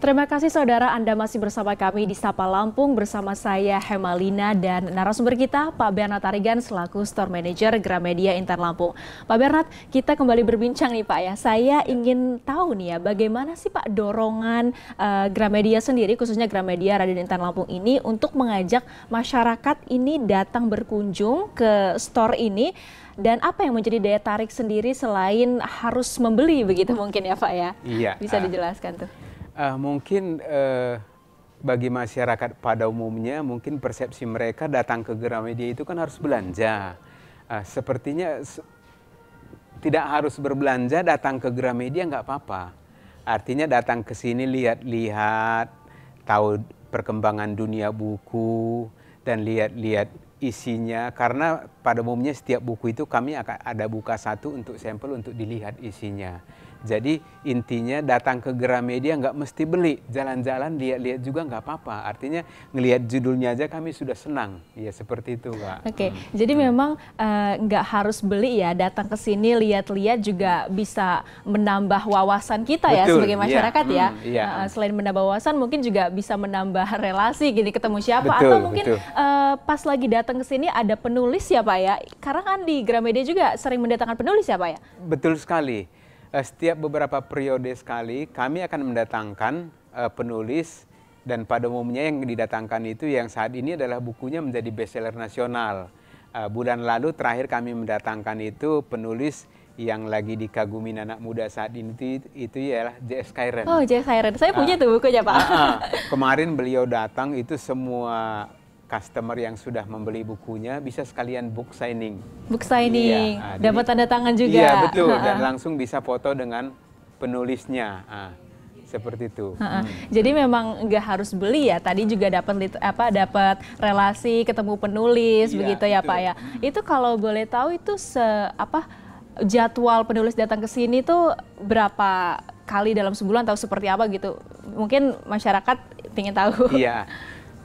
Terima kasih saudara Anda masih bersama kami di Sapa Lampung bersama saya Hemalina dan narasumber kita Pak Bernard Tarigan selaku Store Manager Gramedia Intan Lampung. Pak Bernard, kita kembali berbincang nih Pak ya. Saya ingin tahu nih ya bagaimana sih Pak dorongan uh, Gramedia sendiri khususnya Gramedia Raden Intan Lampung ini untuk mengajak masyarakat ini datang berkunjung ke store ini dan apa yang menjadi daya tarik sendiri selain harus membeli begitu mungkin ya Pak ya? Iya. Bisa eh, dijelaskan tuh. Uh, mungkin uh, bagi masyarakat pada umumnya mungkin persepsi mereka datang ke Gramedia itu kan harus belanja. Uh, sepertinya se tidak harus berbelanja datang ke Gramedia nggak apa-apa. Artinya datang ke sini lihat-lihat, tahu perkembangan dunia buku dan lihat-lihat isinya karena pada umumnya setiap buku itu kami akan ada buka satu untuk sampel untuk dilihat isinya. Jadi intinya datang ke Gramedia nggak mesti beli, jalan-jalan lihat-lihat juga nggak apa-apa. Artinya ngelihat judulnya aja kami sudah senang, ya seperti itu, Kak. Oke, okay. hmm. jadi hmm. memang uh, harus beli ya, datang ke sini lihat-lihat juga bisa menambah wawasan kita ya Betul, ya sebagai iya. masyarakat ya. Hmm, ya. Uh, selain menambah wawasan, mungkin juga bisa menambah relasi, gini ketemu siapa betul, atau mungkin Uh, pas lagi datang ke sini ada penulis ya, Pak ya. Karena kan di Gramedia juga sering mendatangkan penulis ya, Pak ya. Betul sekali Eh, setiap beberapa periode sekali kami akan mendatangkan uh, penulis dan pada umumnya yang didatangkan itu yang saat ini adalah bukunya menjadi bestseller nasional. Uh, bulan lalu terakhir kami mendatangkan itu penulis yang lagi dikagumi anak muda saat ini itu, itu ialah J.S. Kyren. Oh, J.S. Kyren. Saya punya uh, tuh bukunya, Pak. Uh, uh, kemarin beliau datang itu semua customer yang sudah membeli bukunya bisa sekalian book signing. Book signing, iya, nah, dapat tanda tangan juga. Iya betul, dan langsung bisa foto dengan penulisnya. Nah, seperti itu. Ha -ha. Hmm. Jadi memang nggak harus beli ya. Tadi juga dapat apa dapat relasi, ketemu penulis, iya, begitu ya itu. Pak ya. Hmm. Itu kalau boleh tahu itu se apa jadwal penulis datang ke sini tuh berapa kali dalam sebulan atau seperti apa gitu? Mungkin masyarakat ingin tahu. Iya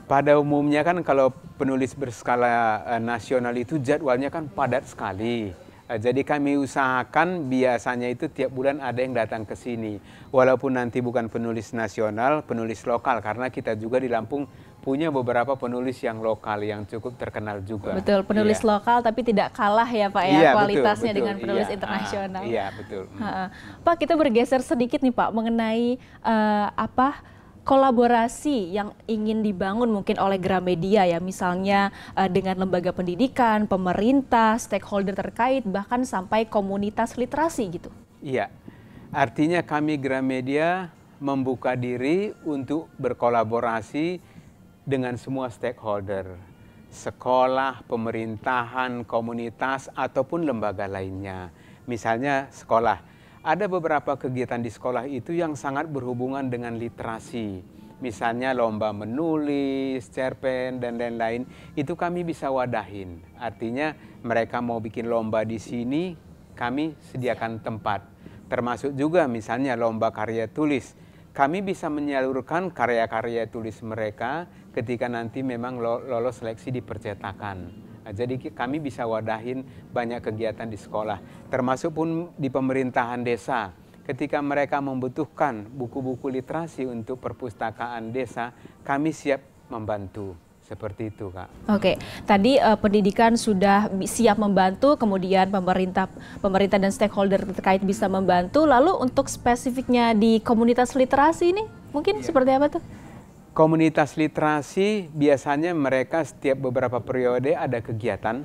pada umumnya kan kalau penulis berskala eh, nasional itu jadwalnya kan padat sekali. Eh, jadi kami usahakan biasanya itu tiap bulan ada yang datang ke sini. Walaupun nanti bukan penulis nasional, penulis lokal karena kita juga di Lampung punya beberapa penulis yang lokal yang cukup terkenal juga. Betul, penulis iya. lokal tapi tidak kalah ya Pak ya iya, kualitasnya betul, betul, dengan penulis iya, ah, internasional. iya, betul. Ha hmm. -ha. Pak, kita bergeser sedikit nih Pak mengenai uh, apa kolaborasi yang ingin dibangun mungkin oleh Gramedia ya misalnya uh, dengan lembaga pendidikan, pemerintah, stakeholder terkait bahkan sampai komunitas literasi gitu. Iya. Artinya kami Gramedia membuka diri untuk berkolaborasi dengan semua stakeholder, sekolah, pemerintahan, komunitas ataupun lembaga lainnya. Misalnya sekolah ada beberapa kegiatan di sekolah itu yang sangat berhubungan dengan literasi. Misalnya lomba menulis, cerpen, dan lain-lain. Itu kami bisa wadahin. Artinya mereka mau bikin lomba di sini, kami sediakan tempat. Termasuk juga misalnya lomba karya tulis. Kami bisa menyalurkan karya-karya tulis mereka ketika nanti memang lolos seleksi di Nah, jadi kami bisa wadahin banyak kegiatan di sekolah, termasuk pun di pemerintahan desa. Ketika mereka membutuhkan buku-buku literasi untuk perpustakaan desa, kami siap membantu. Seperti itu, Kak. Oke, tadi uh, pendidikan sudah siap membantu, kemudian pemerintah pemerintah dan stakeholder terkait bisa membantu. Lalu untuk spesifiknya di komunitas literasi ini, mungkin ya. seperti apa tuh? Komunitas literasi biasanya mereka setiap beberapa periode ada kegiatan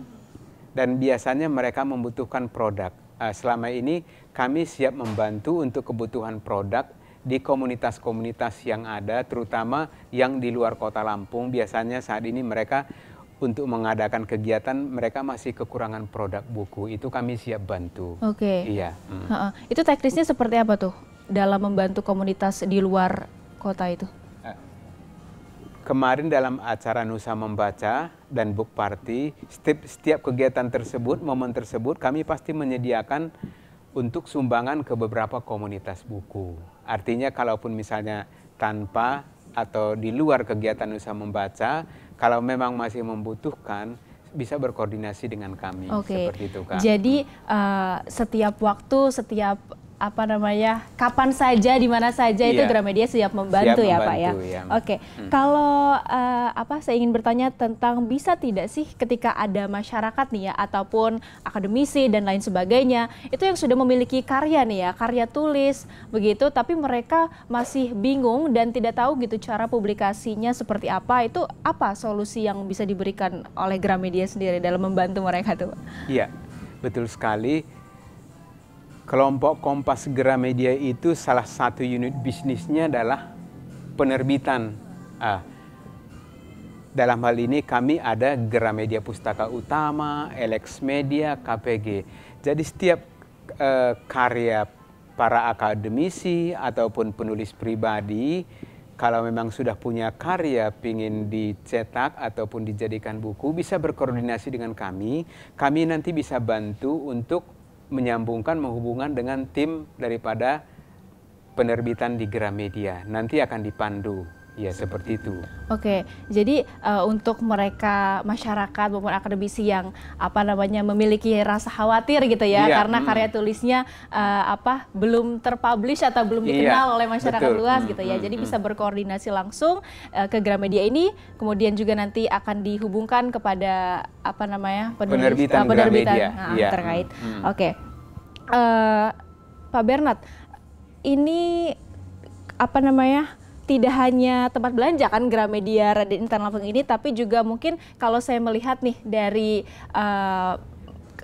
dan biasanya mereka membutuhkan produk. Eh, selama ini kami siap membantu untuk kebutuhan produk di komunitas-komunitas yang ada, terutama yang di luar kota Lampung. Biasanya saat ini mereka untuk mengadakan kegiatan mereka masih kekurangan produk buku itu kami siap bantu. Oke. Okay. Iya. Hmm. Itu teknisnya seperti apa tuh dalam membantu komunitas di luar kota itu? Kemarin dalam acara Nusa Membaca dan Book Party, setiap, setiap kegiatan tersebut, momen tersebut, kami pasti menyediakan untuk sumbangan ke beberapa komunitas buku. Artinya kalaupun misalnya tanpa atau di luar kegiatan Nusa Membaca, kalau memang masih membutuhkan, bisa berkoordinasi dengan kami okay. Jadi uh, setiap waktu, setiap apa namanya kapan saja di mana saja iya. itu Gramedia siap membantu siap ya Pak ya. ya. Oke. Okay. Hmm. Kalau uh, apa saya ingin bertanya tentang bisa tidak sih ketika ada masyarakat nih ya ataupun akademisi dan lain sebagainya itu yang sudah memiliki karya nih ya, karya tulis begitu tapi mereka masih bingung dan tidak tahu gitu cara publikasinya seperti apa itu apa solusi yang bisa diberikan oleh Gramedia sendiri dalam membantu mereka tuh? Iya. Betul sekali Kelompok Kompas Gramedia itu salah satu unit bisnisnya adalah penerbitan. Ah, dalam hal ini kami ada Gramedia Pustaka Utama, LX Media, KPG. Jadi setiap eh, karya para akademisi ataupun penulis pribadi kalau memang sudah punya karya ingin dicetak ataupun dijadikan buku bisa berkoordinasi dengan kami. Kami nanti bisa bantu untuk menyambungkan menghubungkan dengan tim daripada penerbitan di Gramedia. Nanti akan dipandu Ya, seperti itu. Oke, jadi uh, untuk mereka masyarakat maupun akademisi yang apa namanya memiliki rasa khawatir gitu ya, iya, karena hmm. karya tulisnya uh, apa belum terpublish atau belum iya, dikenal iya, oleh masyarakat betul. luas hmm, gitu ya. Hmm, jadi hmm. bisa berkoordinasi langsung uh, ke Gramedia ini, kemudian juga nanti akan dihubungkan kepada apa namanya penulis, penerbitan, uh, penerbitan Nah, iya. terkait. Hmm. Oke, uh, Pak Bernard, ini apa namanya? tidak hanya tempat belanja kan Gramedia Raden Intan Lampung ini, tapi juga mungkin kalau saya melihat nih dari uh,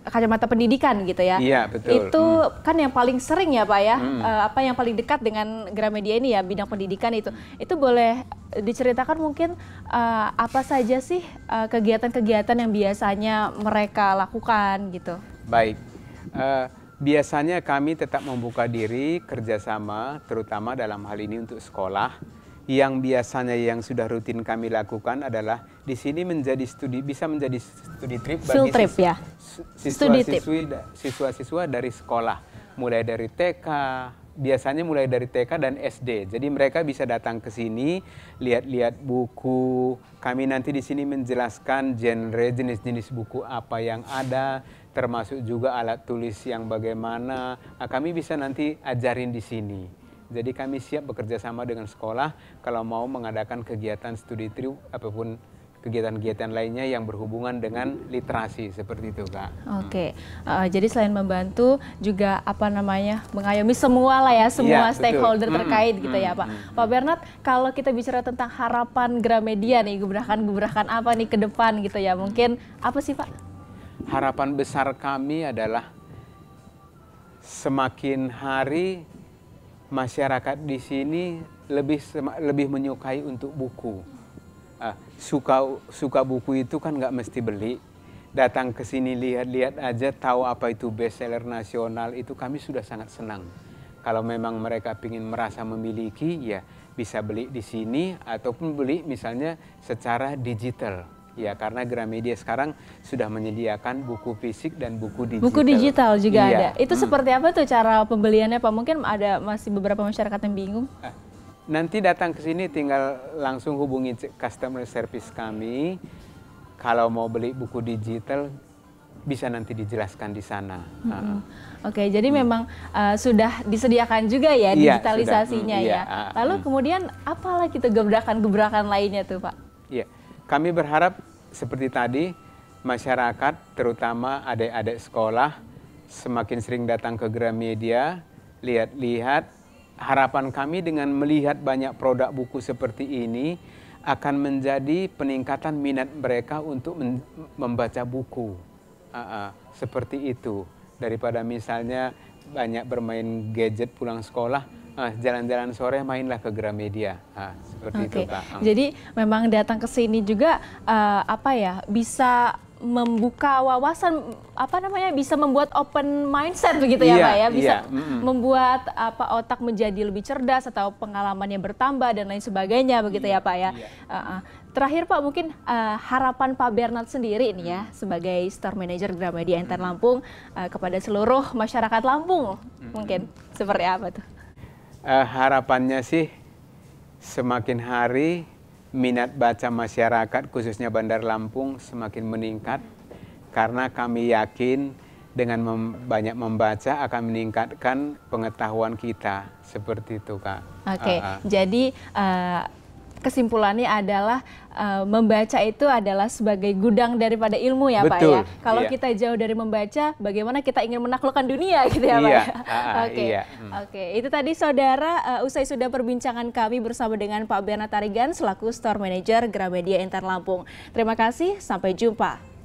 kacamata pendidikan gitu ya. Iya betul. Itu hmm. kan yang paling sering ya pak ya, hmm. uh, apa yang paling dekat dengan Gramedia ini ya bidang pendidikan itu. Itu boleh diceritakan mungkin uh, apa saja sih kegiatan-kegiatan yang biasanya mereka lakukan gitu. Baik. Uh, Biasanya kami tetap membuka diri kerjasama, terutama dalam hal ini untuk sekolah. Yang biasanya yang sudah rutin kami lakukan adalah di sini menjadi studi bisa menjadi studi trip bagi Field trip ya. siswa-siswi siswa-siswa dari sekolah, mulai dari TK, biasanya mulai dari TK dan SD. Jadi mereka bisa datang ke sini, lihat-lihat buku. Kami nanti di sini menjelaskan genre, jenis-jenis buku apa yang ada, termasuk juga alat tulis yang bagaimana ah, kami bisa nanti ajarin di sini. Jadi kami siap bekerja sama dengan sekolah kalau mau mengadakan kegiatan studi trip apapun kegiatan-kegiatan lainnya yang berhubungan dengan literasi seperti itu kak. Oke, okay. uh, jadi selain membantu juga apa namanya mengayomi ya, iya, semua lah ya semua ya, stakeholder betul. Hmm, terkait hmm, gitu hmm, ya pak. Hmm. Pak Bernard, kalau kita bicara tentang harapan Gramedia nih gebrakan-gebrakan apa nih ke depan gitu ya mungkin apa sih pak? harapan besar kami adalah semakin hari masyarakat di sini lebih lebih menyukai untuk buku. Uh, suka suka buku itu kan nggak mesti beli. Datang ke sini lihat-lihat aja tahu apa itu bestseller nasional itu kami sudah sangat senang. Kalau memang mereka ingin merasa memiliki ya bisa beli di sini ataupun beli misalnya secara digital Ya, karena Gramedia sekarang sudah menyediakan buku fisik dan buku digital. Buku digital juga iya. ada. Itu hmm. seperti apa tuh cara pembeliannya Pak? Mungkin ada masih beberapa masyarakat yang bingung. Ah, nanti datang ke sini tinggal langsung hubungi customer service kami. Kalau mau beli buku digital bisa nanti dijelaskan di sana. Hmm. Uh. Oke, jadi hmm. memang uh, sudah disediakan juga ya iya, digitalisasinya Hmm, ya. Iya, Lalu hmm. kemudian apalah kita gebrakan-gebrakan lainnya tuh Pak? Iya, kami berharap seperti tadi, masyarakat terutama adik-adik sekolah semakin sering datang ke Gramedia, lihat-lihat. Harapan kami dengan melihat banyak produk buku seperti ini akan menjadi peningkatan minat mereka untuk membaca buku. Uh -uh, seperti itu. Daripada misalnya banyak bermain gadget pulang sekolah, Ah, jalan-jalan sore mainlah ke Gramedia. Nah, seperti okay. itu, Pak. Ah. Jadi memang datang ke sini juga uh, apa ya? Bisa membuka wawasan apa namanya bisa membuat open mindset begitu ya yeah, pak ya iya. bisa yeah, mm -hmm. membuat apa otak menjadi lebih cerdas atau pengalamannya bertambah dan lain sebagainya begitu yeah, ya iya, pak ya yeah. Iya. uh -uh. terakhir pak mungkin uh, harapan pak Bernard sendiri ini ya mm. sebagai store manager Gramedia Enter mm Lampung uh, kepada seluruh masyarakat Lampung mm -hmm. mungkin seperti apa tuh uh, harapannya sih semakin hari minat baca masyarakat khususnya Bandar Lampung semakin meningkat karena kami yakin dengan mem banyak membaca akan meningkatkan pengetahuan kita seperti itu kak. Oke, okay. uh, uh. Ah. jadi uh, kesimpulannya adalah uh, membaca itu adalah sebagai gudang daripada ilmu ya Betul. Pak ya. Kalau iya. kita jauh dari membaca, bagaimana kita ingin menaklukkan dunia gitu ya Pak iya. Pak ya. Ah, ah, Oke. Okay. Iya. Hmm. okay. itu tadi saudara uh, usai sudah perbincangan kami bersama dengan Pak Berna Tarigan selaku store manager Gramedia Intern Lampung. Terima kasih, sampai jumpa.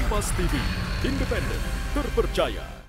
Kompas TV, independen, terpercaya.